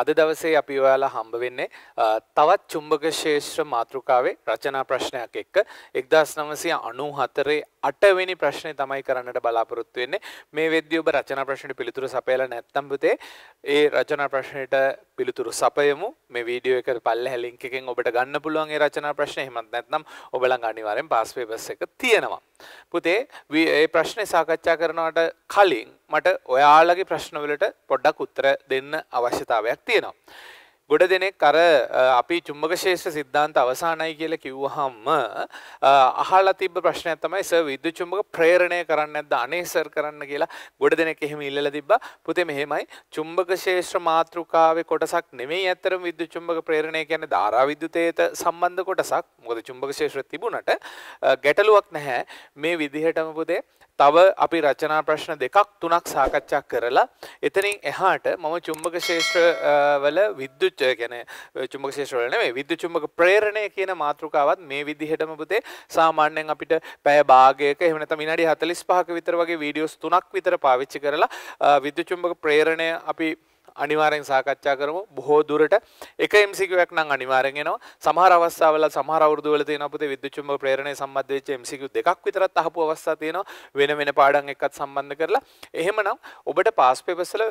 අද දවසේ අපි ඔයාලා හම්බ වෙන්නේ තවත් චුම්බක ශේෂ්ත්‍ර මාතෘකාවේ රචනා ප්‍රශ්නයක් එක්ක 1994 අටවෙනි ප්‍රශ්නේ තමයි කරන්නට බලාපොරොත්තු වෙන්නේ මේ වෙද්දී ඔබ රචනා ප්‍රශ්නෙට පිළිතුරු සපයලා නැත්නම් පුතේ ඒ රචනා ප්‍රශ්නෙට පිළිතුරු සපයමු මේ වීඩියෝ එක පල්ලෙහා ලින්ක් එකෙන් ඔබට ගන්න පුළුවන් ඒ රචනා ප්‍රශ්න එහෙමත් නැත්නම් ඔබලඟ අනිවාර්යෙන් පාස් පේපර්ස් එක තියෙනවා පුතේ මේ ප්‍රශ්නේ සාකච්ඡා කරනවට කලින් මට ඔයාලගේ ප්‍රශ්න වලට පොඩ්ඩක් උත්තර දෙන්න අවශ්‍යතාවයක් තියෙනවා ගොඩ දෙනෙක් අර අපි චුම්බක ශේෂ්ඨ සිද්ධාන්ත අවසానයි කියලා කිව්වහම අහලා තිබ්බ ප්‍රශ්නයක් තමයි සර් විද්‍යුත් චුම්බක ප්‍රේරණය කරන්නේ නැද්ද අනේ සර් කරන්න කියලා ගොඩ දෙනෙක් එහෙම ඉල්ලලා තිබ්බා පුතේ මෙහෙමයි චුම්බක ශේෂ්ඨ මාතෘකාවේ කොටසක් නෙමෙයි ඇත්තටම විද්‍යුත් චුම්බක ප්‍රේරණය කියන්නේ ධාරා විද්‍යුතයට සම්බන්ධ කොටසක් මොකද චුම්බක ශේෂ්ත්‍ර තිබුණට ගැටලුවක් නැහැ මේ විදිහටම පුතේ තව අපි රචනා ප්‍රශ්න දෙකක් තුනක් සාකච්ඡා කරලා එතනින් එහාට මම චුම්බක ශේෂ්ත්‍ර වල විද්‍යුත් ගැන චුම්බක ශේෂ්ත්‍ර වල නෙමෙයි විද්‍යුත් චුම්බක ප්‍රේරණය කියන මාතෘකාවත් මේ විදිහටම පුතේ සාමාන්‍යයෙන් අපිට පැය භාගයක එහෙම නැත්නම් විනාඩි 45ක විතර වගේ වීඩියෝස් තුනක් විතර පාවිච්චි කරලා විද්‍යුත් චුම්බක ප්‍රේරණය අපි අනිවාරෙන් සාකච්ඡා කරමු බොහෝ දුරට එක එම්සිකුවක් නම් අනිවාරෙන් එනවා සමහර අවස්ථාවල සමහර අවුරුදු වල තියෙන අපිට විද්‍යුත් චුම්බක ප්‍රේරණය සම්බන්ධ වෙච්ච එම්සිකියු දෙකක් විතරත් අහපු අවස්ථා තියෙනවා වෙන වෙන පාඩම් එක්කත් සම්බන්ධ කරලා එහෙමනම් ඔබට පාස් පේපර්ස් වල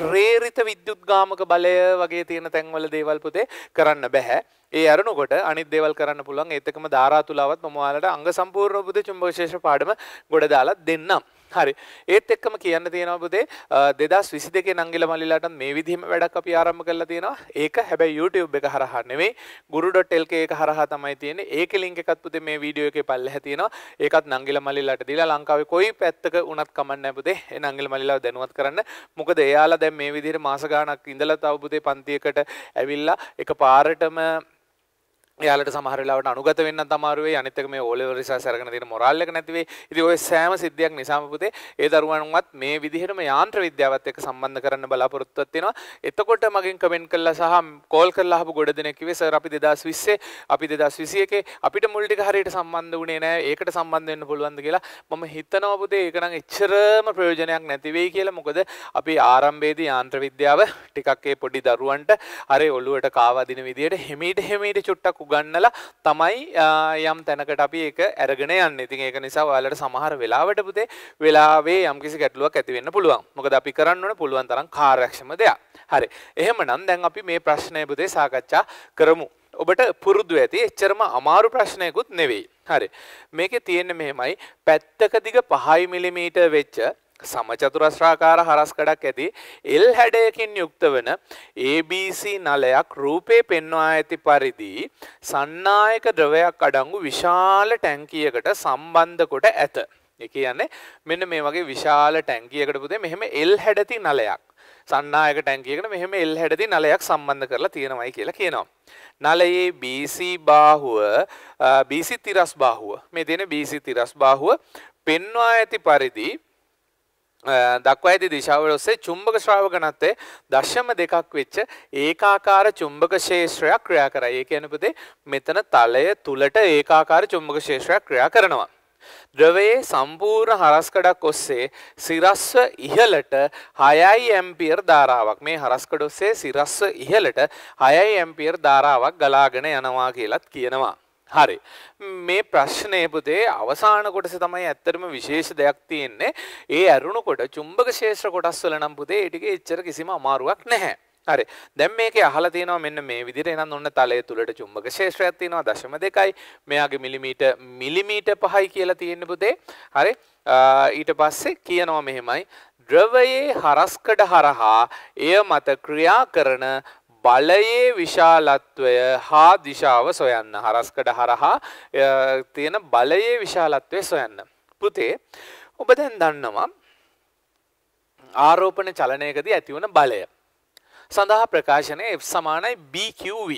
ප්‍රේරිත විද්‍යුත් ගාමක බලය වගේ තියෙන තැන්වල දේවල් පුතේ කරන්න බෑ ඒ අරනකොට අනිත් දේවල් කරන්න පුළුවන් ඒත් එකම ධාරා තුලාවත් මම ඔයාලට අංග සම්පූර්ණ පුතේ චුම්බක ශේෂ පාඩම ගොඩ දාලා දෙන්නම් හරි ඒත් එක්කම කියන්න තියෙනවා පුතේ 2022 නංගිල මල්ලිලාට මේ විදිහම වැඩක් අපි ආරම්භ කරලා තියෙනවා. ඒක හැබැයි YouTube එක හරහා නෙවෙයි guru.lk එක හරහා තමයි තියෙන්නේ. ඒකේ link එකත් පුතේ මේ වීඩියෝ එකේ පල්ලෙහා තියෙනවා. ඒකත් නංගිල මල්ලිලාට දීලා ලංකාවේ කොයි පැත්තක වුණත් කමක් නැහැ පුතේ. ඒ නංගිල මල්ලිලාව දැනුවත් කරන්න. මොකද එයාලා දැන් මේ විදිහට මාස ගාණක් ඉඳලා තව පුතේ පන්තියකට ඇවිල්ලා එක පාරටම යාලට සමහරලාට අනුගත වෙන්න තමාරුවේ අනිතක මේ ඕලෙවරිසා සරගෙන තියෙන මොරල් එක නැතිවේ. ඉතින් ඔය සෑම සිද්ධියක් නිසාම පුතේ ඒ දරුවන්වත් මේ විදිහටම යාන්ත්‍ර විද්‍යාවත් එක්ක සම්බන්ධ කරන්න බලාපොරොත්තුවක් තියෙනවා. එතකොට මගෙන් කමෙන්ට් කළා සහ කෝල් කරලා අහපු ගොඩ දෙනෙක් කිව්වේ සර් අපි 2020 අපි 2021 අපිට මුල් ටික හරියට සම්බන්ධ වුණේ නැහැ. ඒකට සම්බන්ධ වෙන්න පුළුවන්ද කියලා මම හිතනවා පුතේ ඒක නම් එච්චරම ප්‍රයෝජනයක් නැති වෙයි කියලා. මොකද අපි ආරම්භයේදී යාන්ත්‍ර විද්‍යාව ටිකක් ඒ පොඩි දරුවන්ට අර ඔළුවට කාවදින විදියට හිමීට හිමීට චුට්ටක් උගන්නලා තමයි යම් තැනකට අපි ඒක ඇරගෙන යන්න ඉතින් ඒක නිසා ඔයාලට සමහර වෙලාවට පුතේ වෙලාවේ යම්කිසි ගැටලුවක් ඇති වෙන්න පුළුවන්. මොකද අපි කරන්න ඕන පුළුවන් තරම් කාර්යක්ෂම දෙයක්. හරි. එහෙමනම් දැන් අපි මේ ප්‍රශ්නය පුතේ සාකච්ඡා කරමු. ඔබට පුරුදු ඇති එච්චරම අමාරු ප්‍රශ්නයකුත් නෙවෙයි. හරි. මේකේ තියෙන්නේ මෙහෙමයි. පැත්තක දිග 5 මිලිමීටර් වෙච්ච සමචතුරස්්‍රාකාර හරස් කඩක් ඇති එල් හැඩයකින් යුක්ත වන ABC නලයක් රූපේ පෙන්වා ඇති පරිදි සන්නායක ද්‍රවයක් අඩංගු විශාල ටැංකියකට සම්බන්ධ කොට ඇත. එක කියන්නේ මෙන්න මේ වගේ විශාල ටැංකියකට පුදේ මෙහෙම එල් හැඩති නලයක් සන්නායක ටැංකියකට මෙහෙම එල් හැඩති නලයක් සම්බන්ධ කරලා තියෙනවයි කියලා කියනවා. නලයේ BC බාහුව BC තිරස් බාහුව මේ දෙන BC තිරස් බාහුව පෙන්වා ඇති පරිදි දක්වා ඇති දිශාවල ඔස්සේ චුම්බක ශ්‍රාවකණත්වයේ දශම දෙකක් වෙච්ච ඒකාකාර චුම්බක ශේෂ්ත්‍රයක් ක්‍රියා කරයි. ඒ කියන්නේ පුතේ මෙතන තලය තුලට ඒකාකාර චුම්බක ශේෂ්ත්‍රයක් ක්‍රියා කරනවා. ද්‍රවයේ සම්පූර්ණ හරස්කඩක් ඔස්සේ සිරස්ව ඉහළට 6යි ඇම්පියර් ධාරාවක් මේ හරස්කඩ ඔස්සේ සිරස්ව ඉහළට 6යි ඇම්පියර් ධාරාවක් ගලාගෙන යනවා කියලත් කියනවා. හරි. මේ ප්‍රශ්නය පුතේ අවසාන කොටස තමයි ඇත්තටම විශේෂ දෙයක් තියෙන්නේ. ඒ ඇරුණකොට චුම්බක ශේෂ්ත්‍ර කොටස් වල නම් පුතේ ඒ ටිකේ එච්චර කිසිම අමාරුවක් නැහැ. හරි. දැන් මේකේ අහලා තියෙනවා මෙන්න මේ විදිහට එනන් ඔන්න තලය තුලට චුම්බක ශේෂ්ත්‍රයක් තියෙනවා 0.2යි. මෙයාගේ මිලිමීටර් මිලිමීටර් 5යි කියලා තියෙන පුතේ. හරි. ඊට පස්සේ කියනවා මෙහෙමයි. ද්‍රවයේ හරස්කඩ හරහා එය මත ක්‍රියා කරන බලයේ විශාලත්වය හා දිශාව සොයන්න හරස්කඩ හරහා තියෙන බලයේ විශාලත්වය සොයන්න. පුතේ ඔබ දැන් දන්නවා ආරෝපණ චලනයකදී ඇතිවන බලය. සඳහා ප්‍රකාශනය F සමානයි BQV.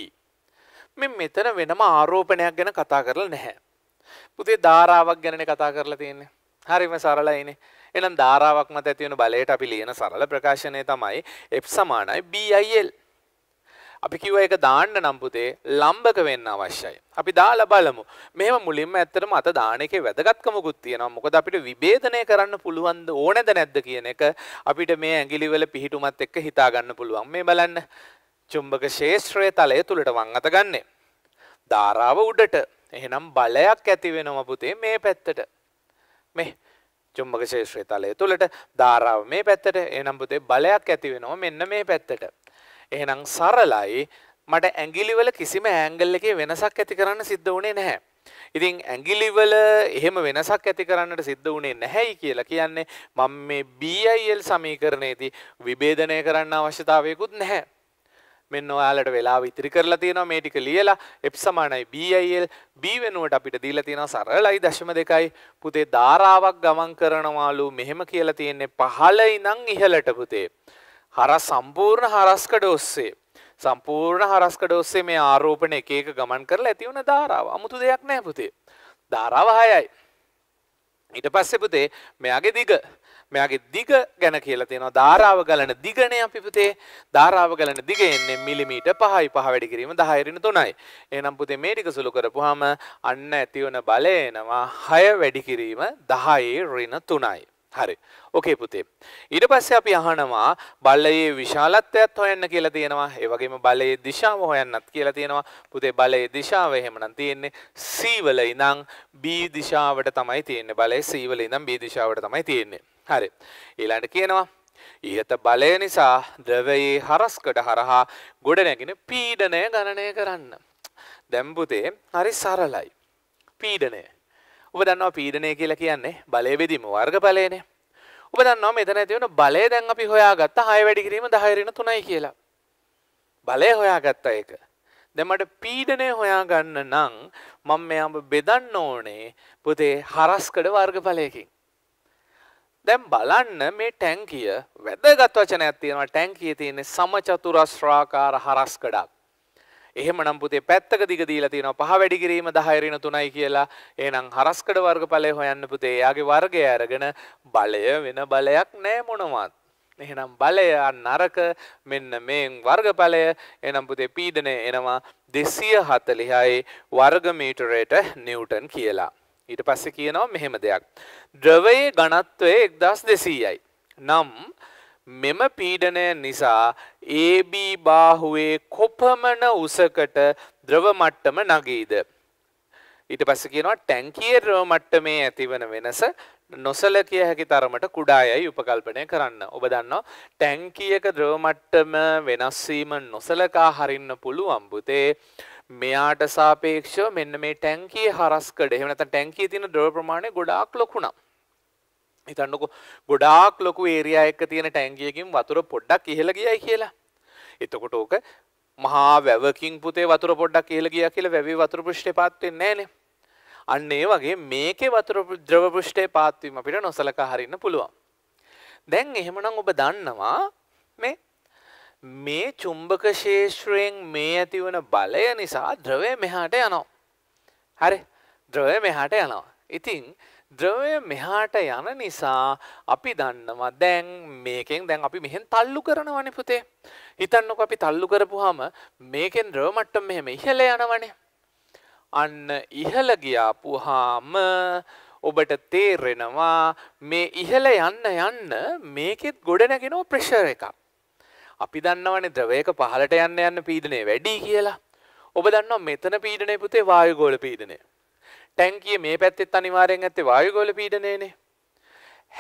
මෙ මෙතන වෙනම ආරෝපණයක් ගැන කතා කරලා නැහැ. පුතේ ධාරාවක් ගැනනේ කතා කරලා තියෙන්නේ. හරිම සරලයිනේ. එහෙනම් ධාරාවක් මත ඇතිවන බලයට අපි ලියන සරල ප්‍රකාශනය තමයි F සමානයි BIL. අපි කිව්ව එක දාන්න නම් පුතේ ලම්බක වෙන්න අවශ්‍යයි. අපි දාලා බලමු. මෙහෙම මුලින්ම ඇත්තටම අත දාන එකේ වැදගත්කමකුත් තියෙනවා. මොකද අපිට විභේදනය කරන්න පුළුවන්ද ඕනේද නැද්ද කියන එක අපිට මේ ඇඟිලි වල පිහිටුමත් එක්ක හිතා ගන්න පුළුවන්. මේ බලන්න. චුම්බක ශේෂ්ත්‍රයේ තලය තුලට වං අත ගන්නෙ. ධාරාව උඩට. එහෙනම් බලයක් ඇති වෙනවා පුතේ මේ පැත්තට. මේ චුම්බක ශේෂ්ත්‍රයේ තලය තුලට ධාරාව මේ පැත්තට. එහෙනම් පුතේ බලයක් ඇති වෙනවා මෙන්න මේ පැත්තට. එහෙනම් සරලයි මට ඇඟිලිවල කිසිම ඇංගල් එකේ වෙනසක් ඇති කරන්න සිද්ධ වුණේ නැහැ. ඉතින් ඇඟිලිවල එහෙම වෙනසක් ඇති කරන්නට සිද්ධ වුණේ නැහැයි කියලා කියන්නේ මම මේ BIL සමීකරණයේදී විභේදනය කරන්න අවශ්‍යතාවයකුත් නැහැ. මෙන්න ඔයාලට වෙලාව ඉතිරි කරලා තියෙනවා මේ ටික ලියලා f සමානයි BIL B වෙනුවට අපිට දීලා තියෙනවා සරලයි 0.2යි පුතේ ධාරාවක් ගමන් කරනවාලු මෙහෙම කියලා තියෙන්නේ පහළ ඉඳන් ඉහළට පුතේ. හර සම්පූර්ණ හරස්කඩ ඔස්සේ සම්පූර්ණ හරස්කඩ ඔස්සේ මේ ආරෝපණ එක එක ගමන් කරලා ඇති වුණ ධාරාව අමුතු දෙයක් නෑ පුතේ ධාරාව හයයි ඊට පස්සේ පුතේ මෙයාගේ දිග මෙයාගේ දිග ගැන කියලා තියෙනවා ධාරාව ගලන දිගනේ අපි පුතේ ධාරාව ගලන දිග එන්නේ මිලිමීටර් 5යි 5 වැඩි කිරීම 10 ඍණ 3යි එහෙනම් පුතේ මේ ටික සුළු කරපුවාම අන්න ඇති වෙන බලය එනවා 6 වැඩි කිරීම 10 ඍණ 3යි හරි ඕකේ පුතේ ඊට පස්සේ අපි අහනවා බලයේ විශාලත්වයත් හොයන්න කියලා තියෙනවා ඒ වගේම බලයේ දිශාව හොයන්නත් කියලා තියෙනවා පුතේ බලයේ දිශාව එහෙමනම් තියෙන්නේ C වල ඉඳන් B දිශාවට තමයි තියෙන්නේ බලයේ C වල ඉඳන් B දිශාවට තමයි තියෙන්නේ හරි ඊළඟට කියනවා ඉහත බලය නිසා ද්‍රවයේ හරස්කඩ හරහා ගොඩනැගෙන පීඩනය ගණනය කරන්න දැන් පුතේ හරි සරලයි පීඩනය ඔබ දන්නවා පීඩනය කියලා කියන්නේ බලය බෙදීම වර්ගඵලයනේ. ඔබ දන්නවා මෙතන ඇති වෙන බලය දැන් අපි හොයාගත්ත 6 වැඩි කිරීම 10 ඍණ 3යි කියලා. බලය හොයාගත්ත එක. දැන් මට පීඩනය හොයාගන්න නම් මම මෙයාම බෙදන්න ඕනේ පුතේ හරස්කඩ වර්ගඵලයකින්. දැන් බලන්න මේ ටැංකිය වැදගත් වචනයක් තියෙනවා ටැංකියේ තියෙන සමචතුරස්‍රාකාර හරස්කඩක්. එහෙමනම් පුතේ පැත්තක දිග දීලා තියෙනවා පහ වැඩි කිරීම 10 ඍණ 3යි කියලා. එහෙනම් හරස්කඩ වර්ගඵලය හොයන්න පුතේ. එයාගේ වර්ගය අරගෙන බලය වෙන බලයක් නෑ මොනවත්. එහෙනම් බලය නරක මෙන්න මේ වර්ගඵලය එනම් පුතේ පීඩනය එනවා 246 වර්ග මීටරයට නිව්ටන් කියලා. ඊට පස්සේ කියනවා මෙහෙම දෙයක්. ද්‍රවයේ ඝනත්වය 1200යි. නම් මෙම පීඩනය නිසා AB බාහුවේ කොපමණ උසකට ද්‍රව මට්ටම නගීද. ඊට පස්ස කියනවා ටැංකිය ද්‍රව මට්ටමේ ඇතිවන වෙනස නොසලකිය හැකි තරමට කුඩායයි උපකල්පනය කරන්න. ඔබ දන්නවා ටැංකියක ද්‍රව මට්ටම වෙනස් වීම නොසලකා හරින්න පුළුවන් පුතේ. මෙයාට සාපේක්ෂව මෙන්න මේ ටැංකියේ හරස්කඩ එහෙම නැත්නම් ටැංකියේ තියෙන ද්‍රව ප්‍රමාණය ගොඩාක් ලොකුණා. හිතන්නකො ගොඩාක් ලොකු ඒරයා එක තියෙන ටැංගියකින් වතුර පොඩ්ඩක් ඉහළ ගියයි කියලා. එතකොට ඕක මහා වැවකින් පුතේ වතුර පොඩ්ඩක් ඉහළ ගියා කියලා වැවේ වතුර පෘෂ්ඨේ පාත් වෙන්නේ නැහනේ. අන්න ඒ වගේ මේකේ වතුර ද්‍රව පෘෂ්ඨේ පාත් වීම අපිට නොසලකා හරින්න පුළුවන්. දැන් එහෙමනම් ඔබ දන්නවා මේ මේ චුම්බක ශේෂ්ත්‍රයෙන් මේ ඇතිවන බලය නිසා ද්‍රවය මෙහාට යනවා. හරි. ද්‍රවය මෙහාට යනවා. ඉතින් ද්‍රවය මෙහාට යන නිසා අපි දන්නවා දැන් මේකෙන් දැන් අපි මෙහෙන් තල්ලු කරනවනේ පුතේ. හිතන්නකො අපි තල්ලු කරපුවාම මේකෙන් ද්‍රව මට්ටම මෙහෙම ඉහළ යනවනේ. අන්න ඉහළ ගියාපුවාම ඔබට තේරෙනවා මේ ඉහළ යන්න යන්න මේකෙත් ගොඩනගෙනෝ ප්‍රෙෂර් එකක්. අපි දන්නවනේ ද්‍රවයක පහළට යන්න යන්න පීඩනය වැඩි කියලා. ඔබ දන්නවා මෙතන පීඩනය පුතේ වායුගෝල පීඩනය. ටැන්කිය මේ පැත්තෙත් අනිවාරයෙන් ඇත්තේ වායුගොල පීඩනයනේ.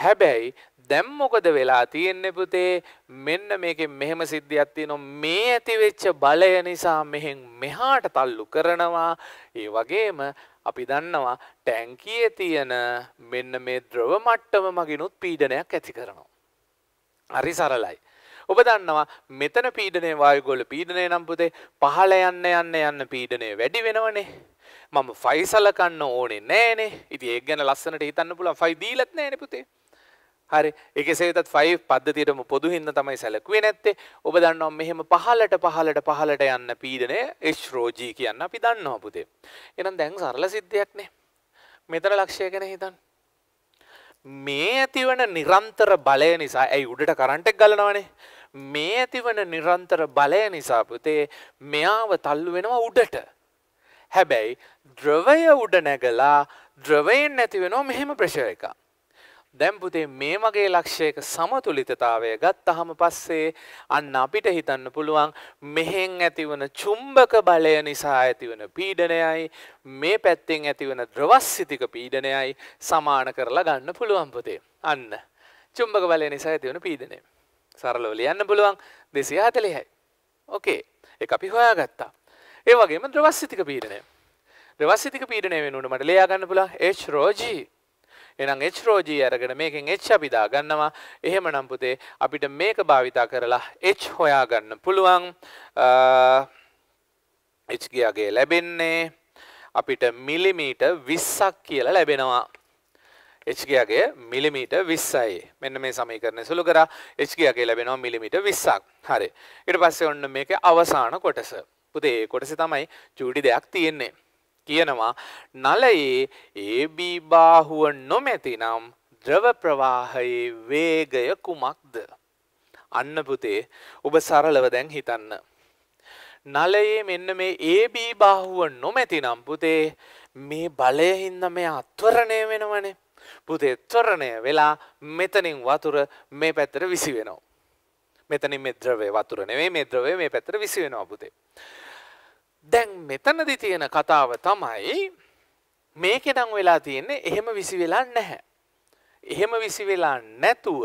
හැබැයි දැම් මොකද වෙලා තියෙන්නේ පුතේ මෙන්න මේක මෙහෙම සිද්ධියක් තියෙනවා මේ ඇතිවෙච්ච බලය නිසා මෙහෙන් මෙහාට තල්ලු කරනවා ඒ වගේම අපි දන්නවා ටැංකියේ තියෙන මෙන්න මේ ද්‍රව මට්ටම මගිනුත් පීඩනයක් ඇති කරනවා. හරි සරලයි. ඔබ දන්නවා මෙතන පීඩනය වායුගොල පීඩනය නම් පුතේ පහළ යන්න යන්න යන්න පීඩනය වැඩි වෙනවනේ. මම ෆයිසලකන්න ඕනේ නෑනේ ඉති ඒ ගැන ලස්සනට හිතන්න පුළන් ෆයි දීලත් නෑන පුතේ හරි එකසේතත් ෆයි පද්ධතියටම පොදු හින්න තමයි සැලකුවේ නැත්තේ ඔබ දන්නවා මෙහෙම පහලට පහලට පහලට යන්න පීඩනය ඒශ්‍රෝජී කියන්න අපි දන්නවා පුතේ. එනම් දැන් සරල සිද්ධියක්නේ. මෙතන ලක්ෂය ගැන හිතන්. මේ ඇතිවන නිරන්තර බලය නිසා ඇයි උඩට කරන්ටෙක් ගලනවානේ. මේ ඇතිවන නිරන්තර බලය නිසා පුතේ මෙයාව තල්ලු වෙනවා උඩට හැබැයි ද්‍රවය උඩ නැගලා ද්‍රවයෙන් නැති වෙනවා මෙහෙම ප්‍රෙෂර් එකක්. දැන් පුතේ මේ වගේ ලක්ෂයක සමතුලිතතාවය ගත්තහම පස්සේ අන්න අපිට හිතන්න පුළුවන් මෙහෙන් ඇතිවන චුම්බක බලය නිසා ඇතිවන පීඩනයයි මේ පැත්තෙන් ඇතිවන ද්‍රවස්සිතික පීඩනයයි සමාන කරලා ගන්න පුළුවන් පුතේ. අන්න චුම්බක බලය නිසා ඇතිවන පීඩනය. සරලව ලියන්න පුළුවන් 240යි. ඕකේ. ඒක අපි හොයාගත්තා. ඒ වගේම ද්‍රවස්සිතික පීඩනය. ද්‍රවස්සිතික පීඩනය වෙනුවට මට ලියා ගන්න පුළුවන් H රෝජී. එහෙනම් H රෝජී අරගෙන මේකෙන් H අපි දා ගන්නවා. එහෙමනම් පුතේ අපිට මේක භාවිතා කරලා H හොයා ගන්න පුළුවන්. H ගියාගේ ලැබෙන්නේ අපිට මිලිමීටර් 20ක් කියලා ලැබෙනවා. Hගගේ මිලිමීට විස්සයි මෙන්න මේ සමීකරණය සුළු කරා Hගගේ ලැබෙනවා මිලිමීට විස්සක් හරි ඉට පස්සේ ඔන්න මේක අවසාන කොටස පුතේ ඒ කොටසේ තමයි චූටි දෙයක් තියෙන්නේ. කියනවා නලයේ AB බාහුව නොමැතිනම් ද්‍රව ප්‍රවාහයේ වේගය කුමක්ද? අන්න පුතේ ඔබ සරලව දැන් හිතන්න. නලයේ මෙන්න මේ AB බාහුව නොමැතිනම් පුතේ මේ බලය හින්දා මේ අත්වරණය වෙනවනේ. පුතේ ත්වරණය වෙලා මෙතනින් වතුර මේ පැත්තට විසි වෙනවා. මෙතනින් මේ ද්‍රවය වතුර නෙවෙයි මේ ද්‍රවය මේ පැත්තට විසි වෙනවා පුතේ. දැන් මෙතනදි තියෙන කතාව තමයි මේකෙනම් වෙලා තියෙන්නේ එහෙම විසි වෙලා නැහැ. එහෙම විසි වෙලා නැතුව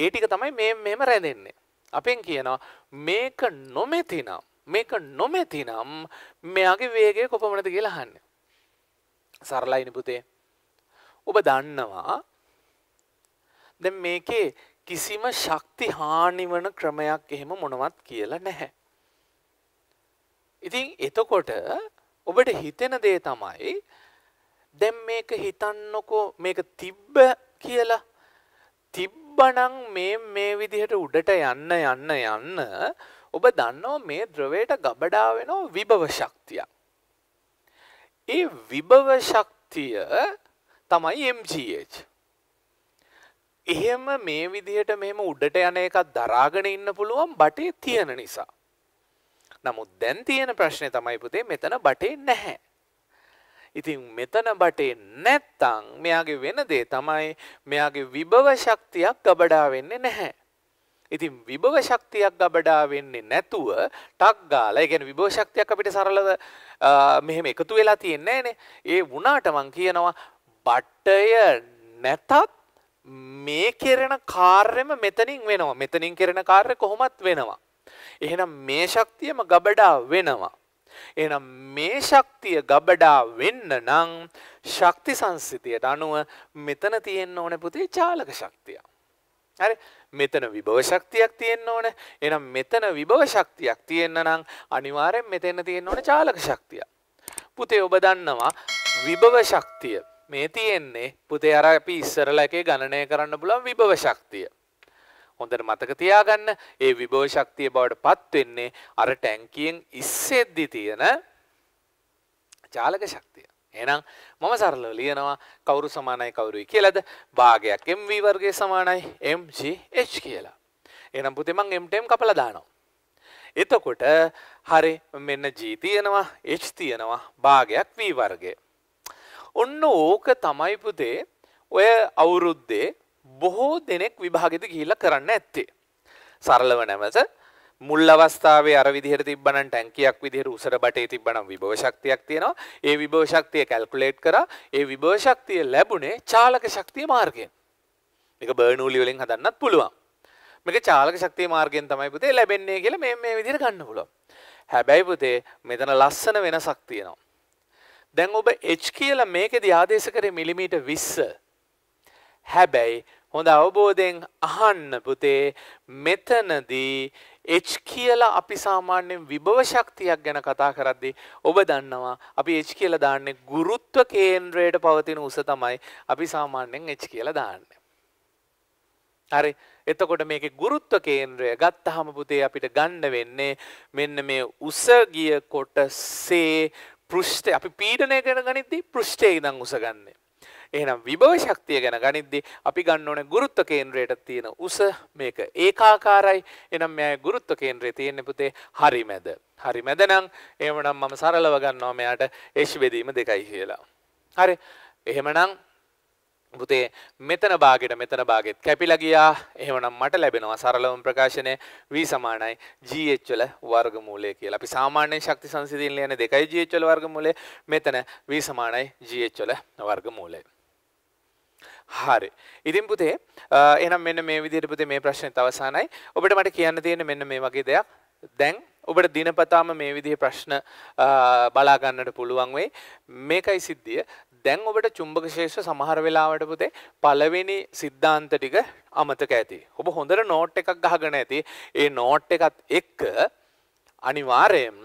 ඒ ටික තමයි මේ මෙහෙම රැඳෙන්නේ. අපෙන් කියනවා මේක නොමෙතිනම් මේක නොමෙතිනම් මෙයාගේ වේගය කොපමණද කියලා අහන්න. සරලයිනි පුතේ. ඔබ දන්නවා දැන් මේකේ කිසිම ශක්ති හානි වන ක්‍රමයක් එහෙම මොනවත් කියලා නැහැ. ඉතින් එතකොට ඔබට හිතෙන දේ තමයි දැම් මේක හිතන්නකෝ මේක තිබ්බ කියලා තිබ්බනං මේ මේ විදිහට උඩට යන්න යන්න යන්න ඔබ දන්නෝ මේ ද්‍රවයට ගබඩා වෙනෝ විභව ශක්තියක්. ඒ විභව ශක්තිය තමයි MGH. එහෙම මේ විදිහට මෙහෙම උඩට යන එකක් දරාගෙන ඉන්න පුළුවන් බටේ තියෙන නිසා. නමුත් දැන් තියෙන ප්‍රශ්නය තමයි පුතේ මෙතන බටේ නැහැ. ඉතින් මෙතන බටේ නැත්තං මෙයාගේ වෙන දේ තමයි මෙයාගේ විභව ශක්තියක් ගබඩා වෙන්නේ නැහැ. ඉතින් විභව ශක්තියක් ගබඩා වෙන්නේ නැතුව ටක් ගාලා ඒ කියන්නේ විභව ශක්තියක් අපිට සරලව මෙහෙම එකතු වෙලා තියෙන්නේ නැහනේ. ඒ වුණාට මං කියනවා බටය නැතත් මේ කෙරෙන කාර්යෙම මෙතනින් වෙනවා. මෙතනින් කෙරෙන කාර්ය කොහොමත් වෙනවා. එහෙනම් මේ ශක්තියම ගබඩා වෙනවා. එහෙනම් මේ ශක්තිය ගබඩා වෙන්න නම් ශක්ති සංස්ථිතියට අනුව මෙතන තියෙන්න ඕනේ පුතේ චාලක ශක්තිය. හරි මෙතන විභව ශක්තියක් තියෙන්න ඕනේ. එහෙනම් මෙතන විභව ශක්තියක් තියෙන්න නම් අනිවාර්යෙන් මෙතන තියෙන්න ඕනේ චාලක ශක්තිය. පුතේ ඔබ දන්නවා විභව ශක්තිය මේ තියෙන්නේ පුතේ අර අපි ඉස්සරලා එකේ ගණනය කරන්න පුළුවන් විභව ශක්තිය. හොඳට මතක තියාගන්න ඒ විභව ශක්තිය බවට පත් වෙන්නේ අර ටැංකියෙන් ඉස්සෙද්දි තියෙන චාලක ශක්තිය. එහෙනම් මම සරලව ලියනවා කවුරු සමානයි කවුරුයි කියලාද? භාගයක් mv වර්ගය සමානයි mgh කියලා. එහෙනම් පුතේ මං m ටම් කපලා දානවා. එතකොට හරි මෙන්න g තියෙනවා h තියෙනවා භාගයක් v වර්ගය. ඔන්න ඕක තමයි පුතේ ඔය අවුරුද්දේ බොහෝ දෙනෙක් විභාගෙද ගිහිල්ලා කරන්න ඇත්තේ. සරලව නැමස මුල් අවස්ථාවේ අර විදිහට තිබ්බනම් ටැංකියක් විදිහට උසර බටේ තිබ්බනම් විභව ශක්තියක් තියෙනවා. ඒ විභව ශක්තිය කැල්කියුලේට් කරා. ඒ විභව ශක්තිය ලැබුණේ චාලක ශක්තිය මාර්ගයෙන්. මේක බර්නූලි වලින් හදන්නත් පුළුවන්. මේක චාලක ශක්තිය මාර්ගයෙන් තමයි පුතේ ලැබෙන්නේ කියලා මේ මේ විදිහට ගන්න පුළුවන්. හැබැයි පුතේ මෙතන ලස්සන වෙනසක් තියෙනවා. දැන් ඔබ H කියලා මේකෙදි ආදේශ කරේ මිලිමීටර් 20. හැබැයි හොඳ අවබෝධයෙන් අහන්න පුතේ මෙතනදී එච් කියලා අපි සාමාන්‍යයෙන් විභව ශක්තියක් ගැන කතා කරද්දී ඔබ දන්නවා අපි එච් කියලා දාන්නේ ගුරුත්ව කේන්ද්‍රයට පවතින උස තමයි අපි සාමාන්‍යයෙන් එච් කියලා දාන්නේ. හරි එතකොට මේකේ ගුරුත්ව කේන්ද්‍රය ගත්තහම පුතේ අපිට ගන්න වෙන්නේ මෙන්න මේ උස ගිය කොටසේ පෘෂ්ඨය අපි පීඩනය කරන ගනිද්දී පෘෂ්ඨයේ ඉඳන් උස ගන්නවා. එහෙනම් විභව ශක්තිය ගැන ගනිද්දී අපි ගන්න ඕනේ ගුරුත්ව කේන්ද්‍රයට තියෙන උස මේක ඒකාකාරයි. එහෙනම් මෙයා ගුරුත්ව කේන්ද්‍රයේ තියෙන පුතේ හරි මැද. හරි මැද නම් එහෙමනම් මම සරලව ගන්නවා මෙයාට H බෙදීම දෙකයි කියලා. හරි. එහෙමනම් පුතේ මෙතන භාගෙට මෙතන භාගෙත් කැපිලා ගියා. එහෙමනම් මට ලැබෙනවා සරලවම ප්‍රකාශනය V සමානයි GH වල වර්ගමූලය කියලා. අපි සාමාන්‍යයෙන් ශක්ති සංසිඳීන් ලියන 2GH වල වර්ගමූලය මෙතන V සමානයි GH වල වර්ගමූලය. හරි. ඉතින් පුතේ එහෙනම් මෙන්න මේ විදිහට පුතේ මේ ප්‍රශ්නේ අවසానයි. ඔබට මට කියන්න තියෙන මෙන්න මේ වගේ දෙයක්. දැන් ඔබට දිනපතාම මේ විදිහේ ප්‍රශ්න බලා ගන්නට පුළුවන් වෙයි. මේකයි සිද්ධිය. දැන් ඔබට චුම්බක ශේෂ සමහර වෙලාවට පුතේ පළවෙනි સિદ્ધාන්ත ටික අමතක ඇති. ඔබ හොඳට නෝට් එකක් ගහගෙන ඇති. ඒ නෝට් එකත් එක්ක අනිවාර්යයෙන්ම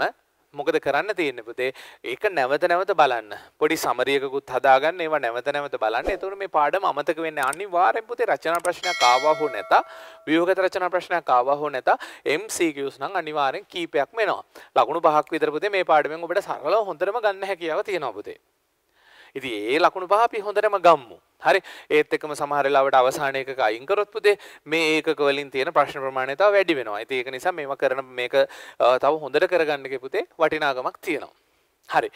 මොකද කරන්න තියෙන්නේ පුතේ ඒක නැවත නැවත බලන්න පොඩි සමරියකුත් හදාගන්න ඒවා නැවත නැවත බලන්න එතකොට මේ පාඩම අමතක වෙන්නේ අනිවාර්යෙන් පුතේ රචනා ප්‍රශ්නයක් ආවා හෝ නැත ව්‍යුහගත රචනා ප්‍රශ්නයක් ආවා හෝ නැත MCQs නම් අනිවාර්යෙන් කීපයක්ම එනවා ලකුණු පහක් විතර පුතේ මේ පාඩමෙන් ඔබට සරලව හොඳටම ගන්න හැකියාව තියෙනවා පුතේ ඉති ඒ ලකුණු පහ අපි හොඳටම ගම්මු. හරි ඒත් එකම සමහරලාවට අවසානයක අයිංකරොත් පුදේ මේ ඒකක වලින් තියෙන ප්‍රශ්න ප්‍රමාණය තව වැඩි වෙනවා. ඉතින් ඒක නිසා මේවා කරන මේක තව හොඳට කරගන්න පුතේ වටිනාකමක් තියෙනවා. හරි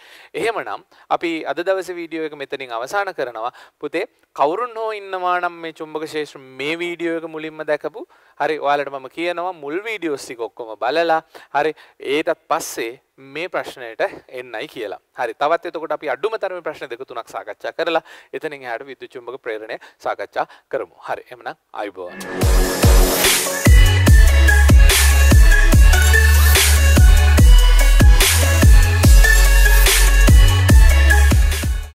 එහෙමනම් අපි අද දවස වීඩියෝ එක මෙතනින් අවසාන කරනවා පුතේ කවුරුන් හෝ ඉන්නවා නම් මේ චුම්බක ශේෂ්‍ර මේ වීඩියෝ එක මුලින්ම දැකපු හරි ඔයාලට මම කියනවා මුල් වීඩියෝස් ටික ඔක්කොම බලලා හරි ඒටත් පස්සේ මේ ප්‍රශ්නයට එන්නයි කියලා. හරි තවත් එතකොට අපි අඩුම තරමේ ප්‍රශ්න දෙක තුනක් සාකච්ඡා කරලා එතනින් එහාට විද්‍යුත් චුම්බක ප්‍රේරණය සාකච්ඡා කරමු. හරි එහෙමනම් ආයුබෝවන්.